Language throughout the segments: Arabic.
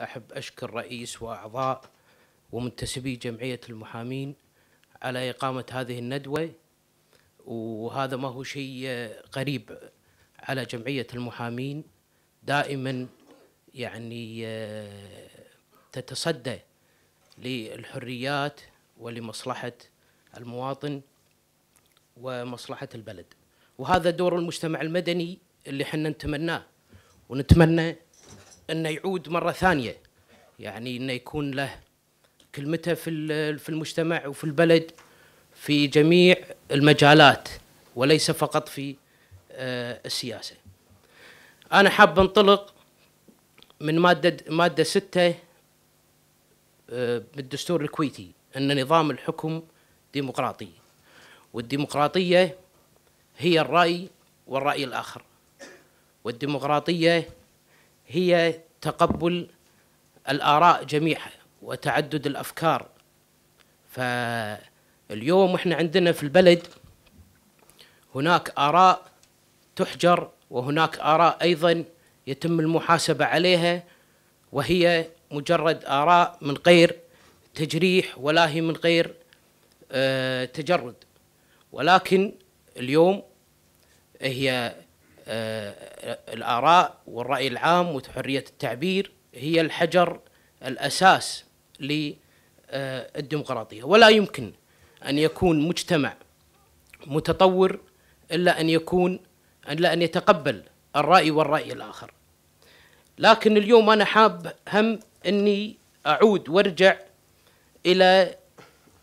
أحب أشكر رئيس وأعضاء ومنتسبي جمعية المحامين على إقامة هذه الندوة وهذا ما هو شيء قريب على جمعية المحامين دائما يعني آه، تتصدى للحريات ولمصلحة المواطن ومصلحة البلد وهذا دور المجتمع المدني اللي حنا نتمناه ونتمنى انه يعود مره ثانيه يعني انه يكون له كلمته في في المجتمع وفي البلد في جميع المجالات وليس فقط في آه، السياسه. انا حاب انطلق من ماده ماده 6 آه، بالدستور الكويتي ان نظام الحكم ديمقراطي والديمقراطيه هي الراي والراي الاخر والديمقراطيه هي تقبل الآراء جميعها وتعدد الأفكار فاليوم احنا عندنا في البلد هناك آراء تحجر وهناك آراء أيضا يتم المحاسبة عليها وهي مجرد آراء من غير تجريح ولا هي من غير آه، تجرد ولكن اليوم هي آه، الآراء والرأي العام وحرية التعبير هي الحجر الأساس للديمقراطية ولا يمكن أن يكون مجتمع متطور إلا أن يكون إلا أن يتقبل الرأي والرأي الآخر لكن اليوم أنا حاب هم أني أعود وارجع إلى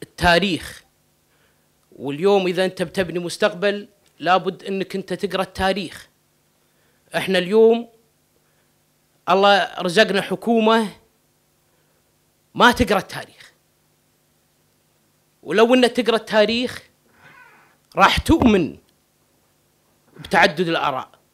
التاريخ واليوم إذا أنت بتبني مستقبل لابد أنك أنت تقرأ التاريخ احنا اليوم الله رزقنا حكومه ما تقرا التاريخ ولو انها تقرا التاريخ راح تؤمن بتعدد الاراء